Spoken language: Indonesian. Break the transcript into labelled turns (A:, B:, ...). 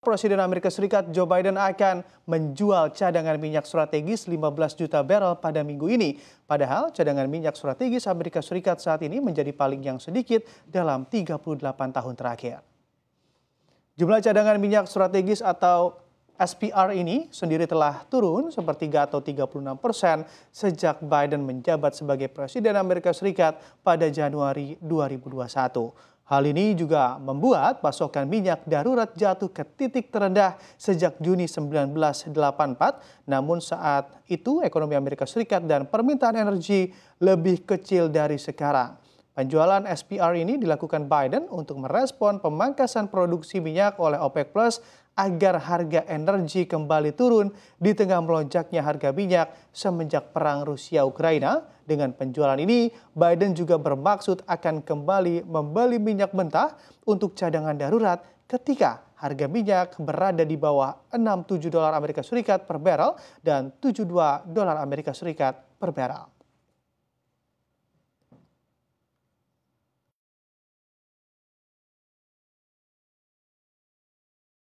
A: Presiden Amerika Serikat Joe Biden akan menjual cadangan minyak strategis 15 juta barrel pada minggu ini. Padahal cadangan minyak strategis Amerika Serikat saat ini menjadi paling yang sedikit dalam 38 tahun terakhir. Jumlah cadangan minyak strategis atau SPR ini sendiri telah turun sepertiga atau 36 persen sejak Biden menjabat sebagai Presiden Amerika Serikat pada Januari 2021. Hal ini juga membuat pasokan minyak darurat jatuh ke titik terendah sejak Juni 1984. Namun saat itu ekonomi Amerika Serikat dan permintaan energi lebih kecil dari sekarang. Penjualan SPR ini dilakukan Biden untuk merespon pemangkasan produksi minyak oleh OPEC Plus agar harga energi kembali turun di tengah melonjaknya harga minyak semenjak perang Rusia-Ukraina. Dengan penjualan ini, Biden juga bermaksud akan kembali membeli minyak mentah untuk cadangan darurat ketika harga minyak berada di bawah 67 dolar Amerika Serikat per barrel dan 72 dolar Amerika Serikat per barrel.